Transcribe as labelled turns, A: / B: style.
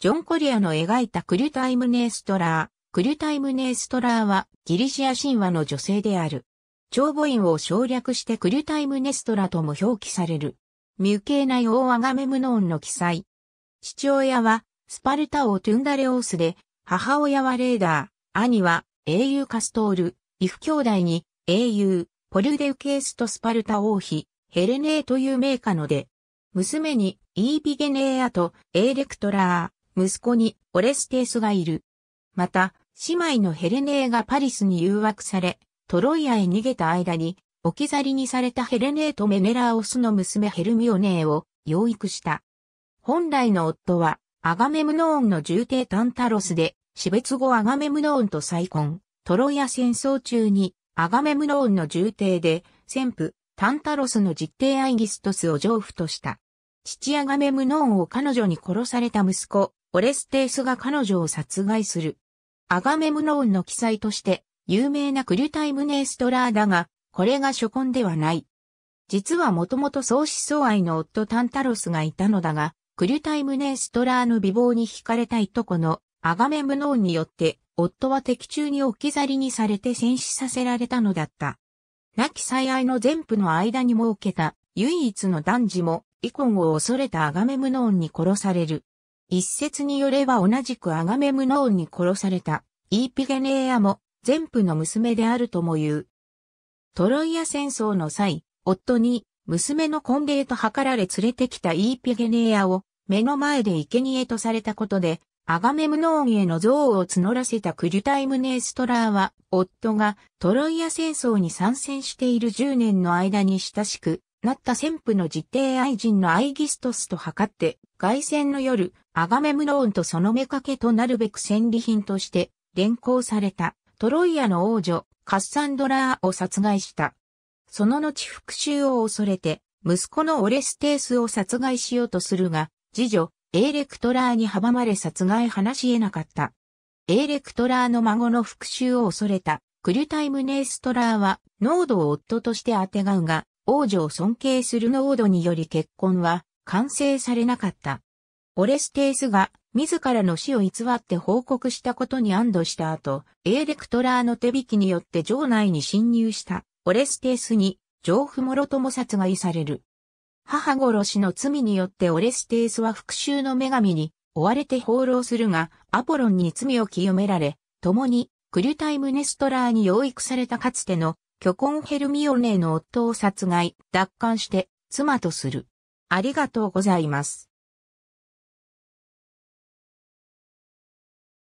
A: ジョン・コリアの描いたクリュタイムネーストラー。クリュタイムネーストラーはギリシア神話の女性である。長母院を省略してクリュタイムネストラとも表記される。無形な王アガメムノーンの記載。父親はスパルタ王トゥンダレオースで、母親はレーダー、兄は英雄カストール、イフ兄弟に英雄、ポルデウケースとスパルタ王妃、ヘレネーという名家ので、娘にイービゲネーアとエーレクトラー、息子にオレステースがいる。また、姉妹のヘレネーがパリスに誘惑され、トロイアへ逃げた間に、置き去りにされたヘレネーとメネラーオスの娘ヘルミオネーを養育した。本来の夫は、アガメムノーンの重帝タンタロスで、死別後アガメムノーンと再婚。トロイア戦争中に、アガメムノーンの重帝で、先父、タンタロスの実弟アイギストスを丈夫とした。父アガメムノーンを彼女に殺された息子、オレステースが彼女を殺害する。アガメムノーンの記載として、有名なクリュタイムネーストラーだが、これが初婚ではない。実はもともと相思相愛の夫タンタロスがいたのだが、クリュタイムネーストラーの美貌に惹かれたいとこのアガメムノーンによって、夫は敵中に置き去りにされて戦死させられたのだった。亡き最愛の全部の間に設けた唯一の男児も、イコンを恐れたアガメムノーンに殺される。一説によれば同じくアガメムノーンに殺されたイーピゲネーアも全部の娘であるとも言う。トロイア戦争の際、夫に娘の婚礼と図られ連れてきたイーピゲネーアを目の前で生贄とされたことで、アガメムノーンへの憎悪を募らせたクリュタイムネーストラーは、夫がトロイア戦争に参戦している10年の間に親しくなった先父の実弟愛人のアイギストスと測って、外戦の夜、アガメムノーンとその目かけとなるべく戦利品として連行されたトロイアの王女カッサンドラーを殺害した。その後復讐を恐れて息子のオレステースを殺害しようとするが、次女エーレクトラーに阻まれ殺害話し得なかった。エーレクトラーの孫の復讐を恐れたクリュタイムネーストラーは、ノードを夫としてあてがうが、王女を尊敬するノードにより結婚は完成されなかった。オレステースが自らの死を偽って報告したことに安堵した後、エーレクトラーの手引きによって城内に侵入したオレステースにもろ諸も殺害される。母殺しの罪によってオレステースは復讐の女神に追われて放浪するが、アポロンに罪を清められ、共にクリュタイムネストラーに養育されたかつての巨根ヘルミオネの夫を殺害、奪還して妻とする。ありがとうございます。